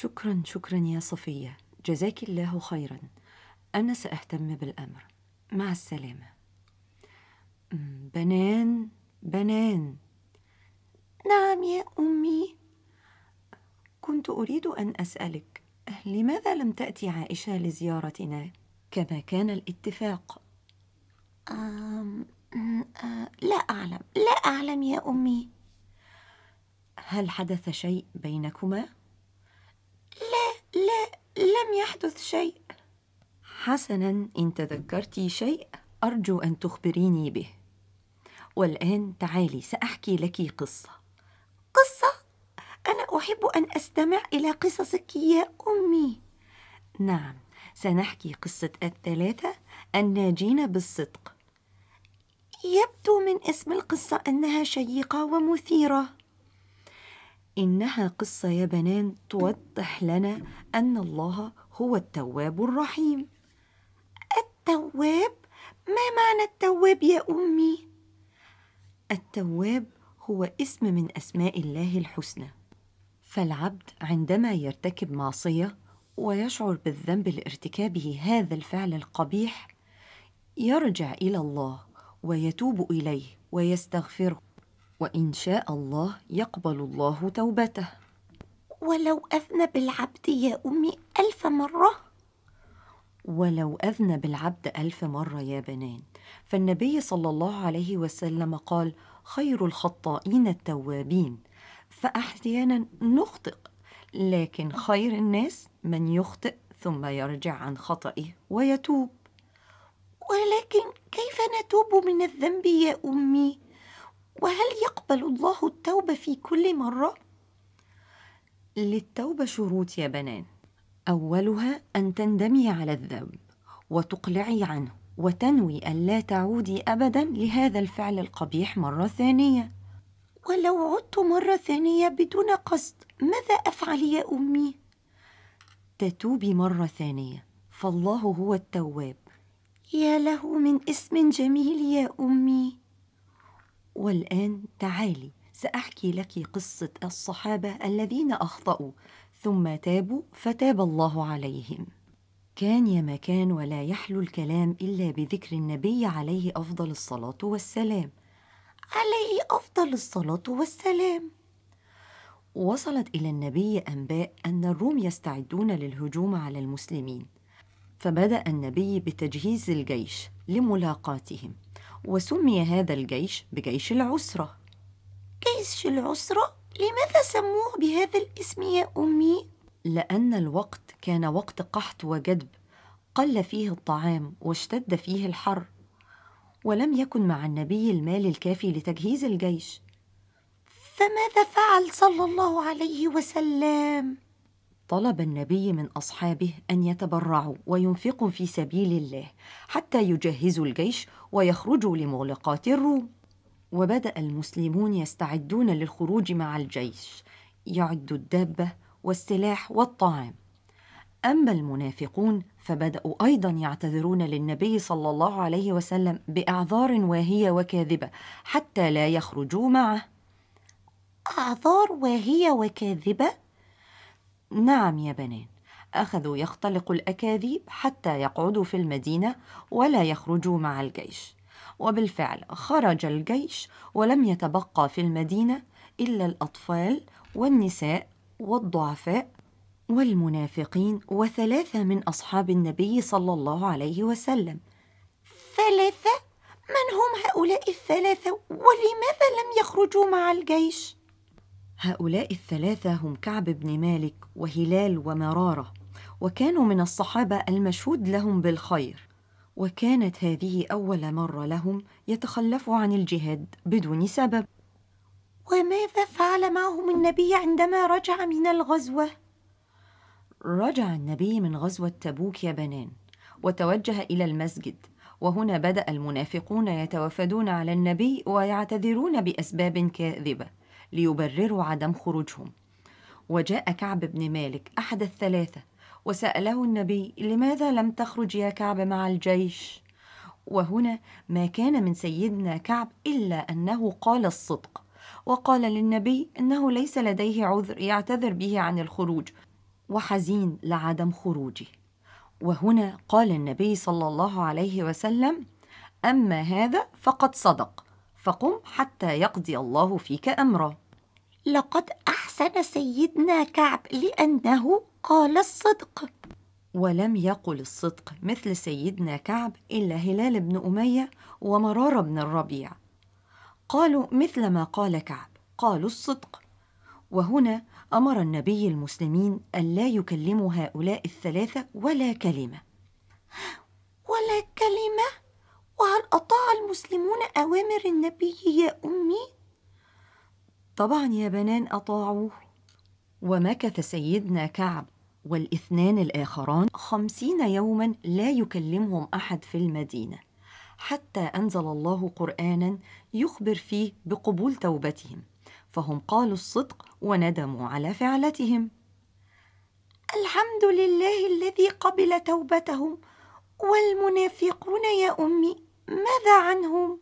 شكرا شكرا يا صفية جزاك الله خيرا أنا سأهتم بالأمر مع السلامة بنان بنان نعم يا أمي كنت أريد أن أسألك لماذا لم تأتي عائشة لزيارتنا كما كان الاتفاق؟ آم أه، لا أعلم لا أعلم يا أمي هل حدث شيء بينكما؟ لا لا لم يحدث شيء حسنا ان تذكرت شيء ارجو ان تخبريني به والان تعالي ساحكي لك قصه قصه انا احب ان استمع الى قصصك يا امي نعم سنحكي قصه الثلاثه الناجين بالصدق يبدو من اسم القصه انها شيقه ومثيره إنها قصة يا بنان توضح لنا أن الله هو التواب الرحيم التواب؟ ما معنى التواب يا أمي؟ التواب هو اسم من أسماء الله الحسنى فالعبد عندما يرتكب معصية ويشعر بالذنب لارتكابه هذا الفعل القبيح يرجع إلى الله ويتوب إليه ويستغفره وان شاء الله يقبل الله توبته ولو اذنب العبد يا امي الف مره ولو اذنب العبد الف مره يا بنان فالنبي صلى الله عليه وسلم قال خير الخطائين التوابين فاحيانا نخطئ لكن خير الناس من يخطئ ثم يرجع عن خطئه ويتوب ولكن كيف نتوب من الذنب يا امي وهل يقبل الله التوبه في كل مره للتوبه شروط يا بنان اولها ان تندمي على الذنب وتقلعي عنه وتنوي الا تعودي ابدا لهذا الفعل القبيح مره ثانيه ولو عدت مره ثانيه بدون قصد ماذا افعل يا امي تتوبي مره ثانيه فالله هو التواب يا له من اسم جميل يا امي والآن تعالي سأحكي لك قصة الصحابة الذين أخطأوا ثم تابوا فتاب الله عليهم. كان يا كان ولا يحلو الكلام إلا بذكر النبي عليه أفضل الصلاة والسلام. عليه أفضل الصلاة والسلام. وصلت إلى النبي أنباء أن الروم يستعدون للهجوم على المسلمين. فبدأ النبي بتجهيز الجيش لملاقاتهم وسمي هذا الجيش بجيش العسرة جيش العسرة؟ لماذا سموه بهذا الاسم يا أمي؟ لأن الوقت كان وقت قحط وجدب قل فيه الطعام واشتد فيه الحر ولم يكن مع النبي المال الكافي لتجهيز الجيش فماذا فعل صلى الله عليه وسلم طلب النبي من اصحابه ان يتبرعوا وينفقوا في سبيل الله حتى يجهزوا الجيش ويخرجوا لمغلقات الروم وبدا المسلمون يستعدون للخروج مع الجيش يعدوا الدابه والسلاح والطعام اما المنافقون فبداوا ايضا يعتذرون للنبي صلى الله عليه وسلم باعذار واهيه وكاذبه حتى لا يخرجوا معه اعذار واهيه وكاذبه نعم يا بنان أخذوا يختلقوا الأكاذيب حتى يقعدوا في المدينة ولا يخرجوا مع الجيش وبالفعل خرج الجيش ولم يتبقى في المدينة إلا الأطفال والنساء والضعفاء والمنافقين وثلاثة من أصحاب النبي صلى الله عليه وسلم ثلاثة؟ من هم هؤلاء الثلاثة ولماذا لم يخرجوا مع الجيش؟ هؤلاء الثلاثة هم كعب بن مالك وهلال ومرارة وكانوا من الصحابة المشهود لهم بالخير وكانت هذه أول مرة لهم يتخلفوا عن الجهاد بدون سبب وماذا فعل معهم النبي عندما رجع من الغزوة؟ رجع النبي من غزوة تبوك يا بنان وتوجه إلى المسجد وهنا بدأ المنافقون يتوفدون على النبي ويعتذرون بأسباب كاذبة ليبرروا عدم خروجهم وجاء كعب بن مالك أحد الثلاثة وسأله النبي لماذا لم تخرج يا كعب مع الجيش؟ وهنا ما كان من سيدنا كعب إلا أنه قال الصدق وقال للنبي أنه ليس لديه عذر يعتذر به عن الخروج وحزين لعدم خروجه وهنا قال النبي صلى الله عليه وسلم أما هذا فقد صدق فقم حتى يقضي الله فيك امره لقد احسن سيدنا كعب لانه قال الصدق ولم يقل الصدق مثل سيدنا كعب الا هلال بن اميه ومراره بن الربيع قالوا مثل ما قال كعب قالوا الصدق وهنا امر النبي المسلمين الا يكلموا هؤلاء الثلاثه ولا كلمه ولا كلمه وهل اطاع المسلمون أوامر النبي يا أمي؟ طبعا يا بنان أطاعوه ومكث سيدنا كعب والاثنان الآخران خمسين يوما لا يكلمهم أحد في المدينة حتى أنزل الله قرآنا يخبر فيه بقبول توبتهم فهم قالوا الصدق وندموا على فعلتهم الحمد لله الذي قبل توبتهم والمنافقون يا أمي ماذا عنهم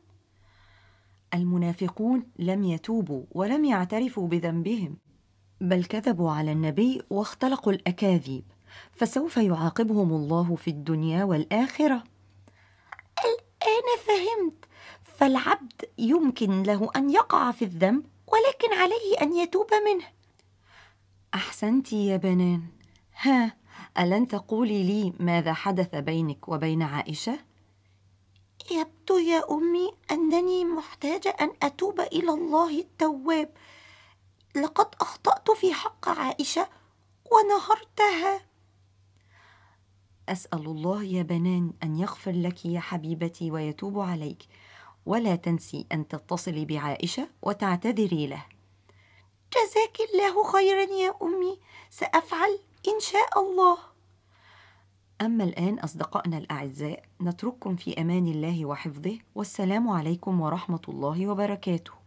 المنافقون لم يتوبوا ولم يعترفوا بذنبهم بل كذبوا على النبي واختلقوا الاكاذيب فسوف يعاقبهم الله في الدنيا والاخره الان فهمت فالعبد يمكن له ان يقع في الذنب ولكن عليه ان يتوب منه احسنت يا بنان ها الن تقولي لي ماذا حدث بينك وبين عائشه يبدو يا أمي أنني محتاجة أن أتوب إلى الله التواب لقد أخطأت في حق عائشة ونهرتها أسأل الله يا بنان أن يغفر لك يا حبيبتي ويتوب عليك ولا تنسي أن تتصلي بعائشة وتعتذري له جزاك الله خيرا يا أمي سأفعل إن شاء الله أما الآن أصدقائنا الأعزاء نترككم في أمان الله وحفظه والسلام عليكم ورحمة الله وبركاته